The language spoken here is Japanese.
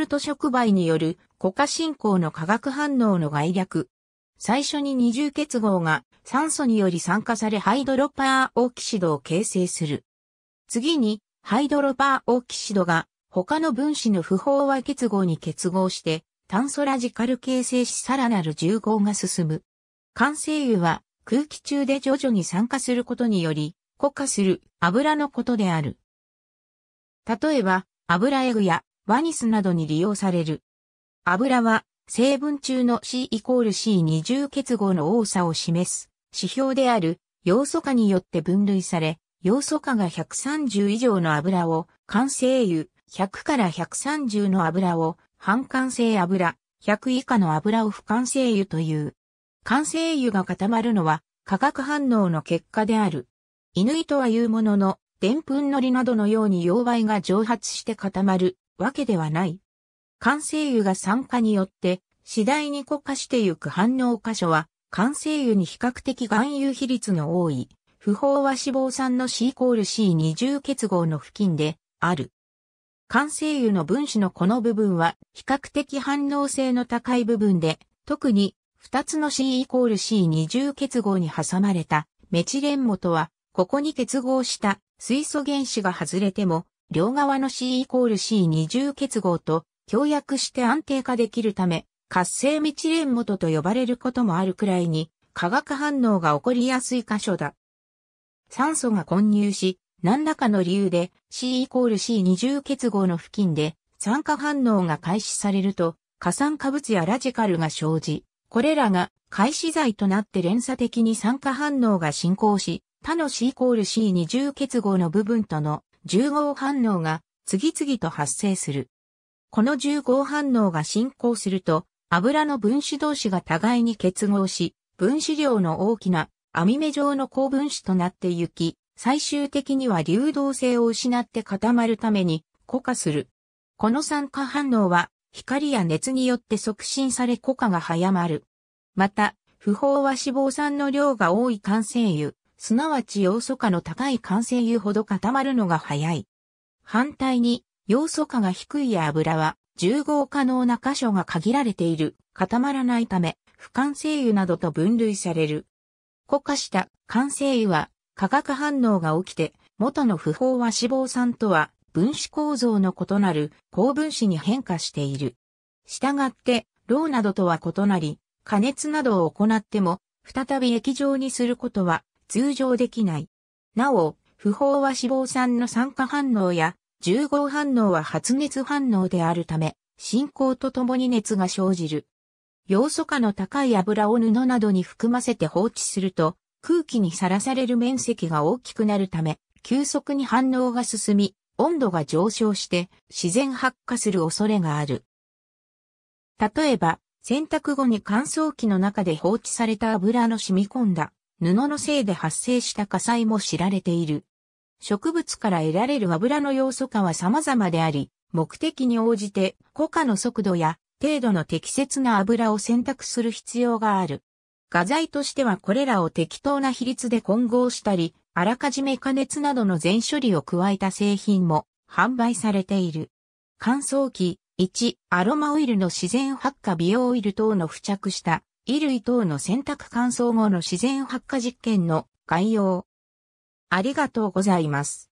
ルト触媒による固化進行の化学反応の概略。最初に二重結合が酸素により酸化されハイドロパーオキシドを形成する。次にハイドロパーオキシドが他の分子の不飽和結合に結合して炭素ラジカル形成しさらなる重合が進む。完成油は空気中で徐々に酸化することにより固化する油のことである。例えば油エグやワニスなどに利用される。油は成分中の C イコール C20 結合の多さを示す指標である要素化によって分類され、要素化が130以上の油を完成油、100から130の油を半完成油、100以下の油を不完成油という。完成油が固まるのは化学反応の結果である。犬ヌとは言うものの、でんぷんのりなどのように溶媒が蒸発して固まるわけではない。完成油が酸化によって次第に固化してゆく反応箇所は、完成油に比較的含有比率の多い、不飽和脂肪酸の C イコール C20 結合の付近である。完成油の分子のこの部分は比較的反応性の高い部分で、特に2つの C イコール C20 結合に挟まれたメチレン元は、ここに結合した水素原子が外れても両側の C イコール C 二重結合と協約して安定化できるため、活性未知連元と呼ばれることもあるくらいに、化学反応が起こりやすい箇所だ。酸素が混入し、何らかの理由で C イコール C 二重結合の付近で酸化反応が開始されると、過酸化物やラジカルが生じ、これらが開始剤となって連鎖的に酸化反応が進行し、他の C イコール C 二重結合の部分との10号反応が次々と発生する。この10号反応が進行すると、油の分子同士が互いに結合し、分子量の大きな網目状の高分子となってゆき、最終的には流動性を失って固まるために固化する。この酸化反応は光や熱によって促進され固化が早まる。また、不飽和脂肪酸の量が多い感性油、すなわち要素化の高い完成油ほど固まるのが早い。反対に、要素化が低い油は、重合可能な箇所が限られている、固まらないため、不完成油などと分類される。固化した完成油は、化学反応が起きて、元の不飽和脂肪酸とは、分子構造の異なる高分子に変化している。したがって、ローなどとは異なり、加熱などを行っても、再び液状にすることは通常できない。なお、不法は脂肪酸の酸化反応や重合反応は発熱反応であるため、進行とともに熱が生じる。要素化の高い油を布などに含ませて放置すると、空気にさらされる面積が大きくなるため、急速に反応が進み、温度が上昇して自然発火する恐れがある。例えば、洗濯後に乾燥機の中で放置された油の染み込んだ布のせいで発生した火災も知られている。植物から得られる油の要素化は様々であり、目的に応じて固化の速度や程度の適切な油を選択する必要がある。画材としてはこれらを適当な比率で混合したり、あらかじめ加熱などの全処理を加えた製品も販売されている。乾燥機、1、アロマオイルの自然発火美容オイル等の付着した衣類等の洗濯乾燥後の自然発火実験の概要。ありがとうございます。